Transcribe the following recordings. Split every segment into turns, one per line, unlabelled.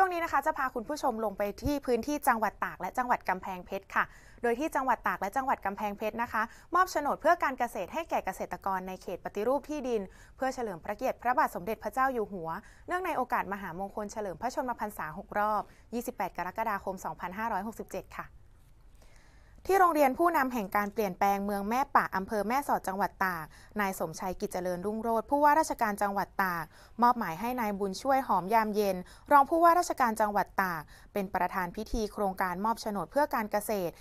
ช่วงนี้นะคะ จะพาคุณผู้ชมลงไปที่พื้นที่จังหวัดตากและจังหวัดกำแพงเพชรค่ะ โดยที่จังหวัดตากและจังหวัดกำแพงเพชรนะคะมอบโฉนดเพื่อการเกษตรให้แก่เกษตรกรในเขตปฏิรูปที่ดิน เพื่อเฉลิมพระเกียรติพระบาทสมเด็จพระเจ้าอยู่หัว เนื่องในโอกาสมหามงคลเฉลิมพระชนมพรรษา 6 รอบ 28 กรกฎาคม 2567 ค่ะที่โรงเรียนผู้นำแห่งการเปลี่ยนแปลงเมืองแม่ป่าอำเภอแม่สอดจังหวัดตาก นายสมชัยกิจเจริญรุ่งโรธผู้ว่าราชการจังหวัดตาก มอบหมายให้นายบุญช่วยหอมยามเย็น รองผู้ว่าราชการจังหวัดตากเป็นประธานพิธีโครงการมอบโฉนดเพื่อการเกษตร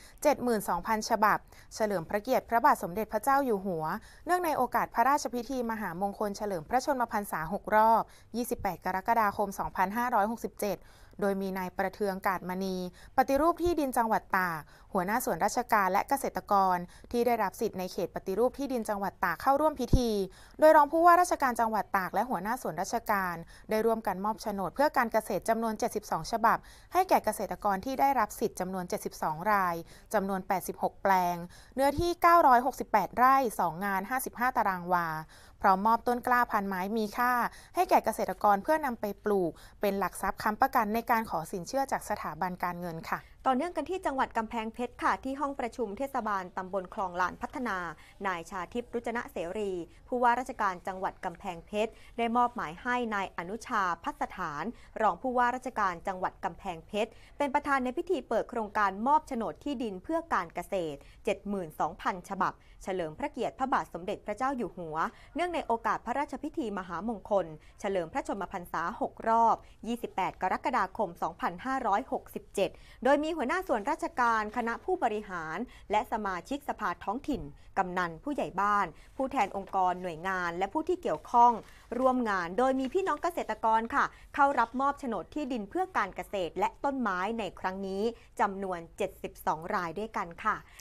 72,000 ฉบับ เฉลิมพระเกียรติพระบาทสมเด็จพระเจ้าอยู่หัว เนื่องในโอกาสพระราชพิธีมหามงคลเฉลิมพระชนมพรรษา 6 รอบ 28 กรกฎาคม 2567โดยมีนายประเทืองกาดมณี ปฏิรูปที่ดินจังหวัดตาก หัวหน้าส่วนราชการและเกษตรกรที่ได้รับสิทธิ์ในเขตปฏิรูปที่ดินจังหวัดตาก เข้าร่วมพิธี โดยรองผู้ว่าราชการจังหวัดตาก และหัวหน้าส่วนราชการ ได้ร่วมกันมอบโฉนดเพื่อการเกษตรจำนวน 72 ฉบับ ให้แก่เกษตรกรที่ได้รับสิทธิ์จำนวน 72 รายจำนวน 86 แปลง เนื้อที่ 968 ไร่2งาน55 ตารางวาพร้อมมอบต้นกล้าพันไม้มีค่า ให้แก่เกษตรกรเพื่อนำไปปลูก เป็นหลักทรัพย์ค้ำประกันในการขอสินเชื่อจากสถาบันการเงินค่ะ
ต่อเนื่องกันที่จังหวัดกำแพงเพชรค่ะที่ห้องประชุมเทศบาลตำบลคลองลานพัฒนา นายชาทิพย์รุจนะเสรี ผู้ว่าราชการจังหวัดกำแพงเพชรได้มอบหมายให้นายอนุชาพัสถาน รองผู้ว่าราชการจังหวัดกำแพงเพชรเป็นประธานในพิธีเปิดโครงการมอบโฉนดที่ดินเพื่อการเกษตร 72,000 ฉบับ เฉลิมพระเกียรติพระบาทสมเด็จพระเจ้าอยู่หัว เนื่องในโอกาสพระราชพิธีมหามงคล เฉลิมพระชนมพรรษา 6 รอบ 28 กรกฎาคม 2567 โดยมีหัวหน้าส่วนราชการคณะผู้บริหาร และสมาชิกสภาท้องถิ่น กำนันผู้ใหญ่บ้าน ผู้แทนองค์กรหน่วยงาน และผู้ที่เกี่ยวข้องร่วมงานโดยมีพี่น้องเกษตรกรค่ะ เข้ารับมอบโฉนดที่ดินเพื่อการเกษตรและต้นไม้ในครั้งนี้จำนวน 72 รายด้วยกันค่ะ